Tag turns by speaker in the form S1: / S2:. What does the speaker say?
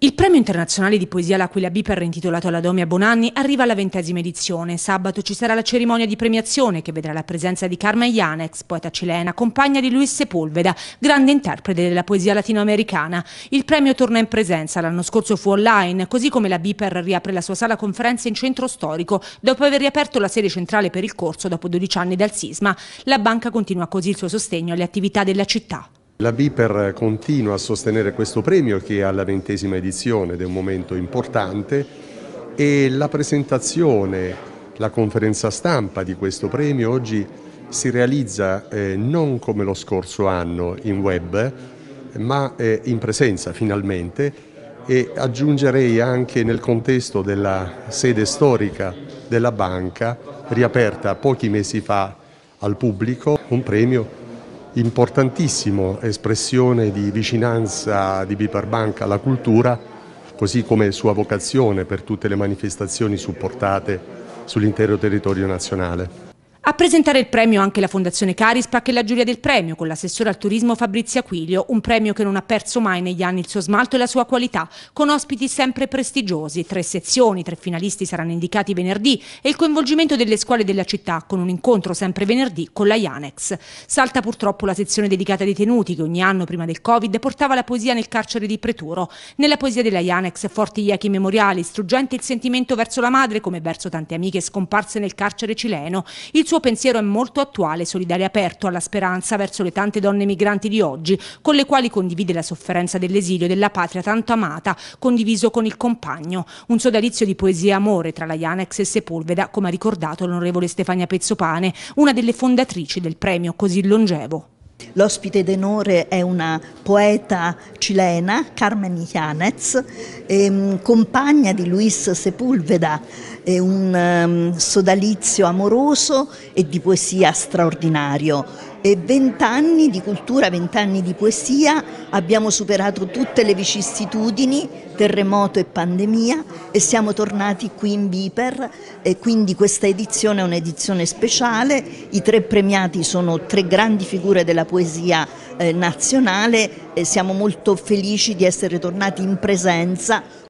S1: Il premio internazionale di poesia L'Aquila Biper intitolato alla Domia Bonanni arriva alla ventesima edizione. Sabato ci sarà la cerimonia di premiazione che vedrà la presenza di Carmen Ianex, poeta cilena, compagna di Luis Sepulveda, grande interprete della poesia latinoamericana. Il premio torna in presenza, l'anno scorso fu online, così come la Biper riapre la sua sala conferenze in centro storico dopo aver riaperto la sede centrale per il corso dopo 12 anni dal sisma. La banca continua così il suo sostegno alle attività della città.
S2: La Biper continua a sostenere questo premio che è alla ventesima edizione ed è un momento importante e la presentazione, la conferenza stampa di questo premio oggi si realizza eh, non come lo scorso anno in web ma eh, in presenza finalmente e aggiungerei anche nel contesto della sede storica della banca riaperta pochi mesi fa al pubblico un premio importantissimo espressione di vicinanza di Biparbanca alla cultura, così come sua vocazione per tutte le manifestazioni supportate sull'intero territorio nazionale.
S1: A presentare il premio anche la Fondazione Carispac e la giuria del premio, con l'assessore al turismo Fabrizia Quiglio, un premio che non ha perso mai negli anni il suo smalto e la sua qualità, con ospiti sempre prestigiosi, tre sezioni, tre finalisti saranno indicati venerdì e il coinvolgimento delle scuole della città con un incontro sempre venerdì con la Ianex. Salta purtroppo la sezione dedicata ai detenuti che ogni anno prima del Covid portava la poesia nel carcere di Preturo. Nella poesia della Ianex forti gli echi memoriali, struggente il sentimento verso la madre come verso tante amiche scomparse nel carcere cileno. Il suo suo pensiero è molto attuale, solidale e aperto alla speranza verso le tante donne migranti di oggi, con le quali condivide la sofferenza dell'esilio della patria tanto amata, condiviso con il compagno. Un sodalizio di poesia e amore tra la Ianex e Sepolveda, come ha ricordato l'onorevole Stefania Pezzopane, una delle fondatrici del premio così longevo. L'ospite d'onore è una poeta cilena, Carmen
S3: Yanez, ehm, compagna di Luis Sepulveda, eh, un ehm, sodalizio amoroso e di poesia straordinario. E vent'anni di cultura, vent'anni di poesia, abbiamo superato tutte le vicissitudini, terremoto e pandemia e siamo tornati qui in Viper e quindi questa edizione è un'edizione speciale, i tre premiati sono tre grandi figure della poesia poesia eh, nazionale, eh, siamo molto felici di essere tornati in presenza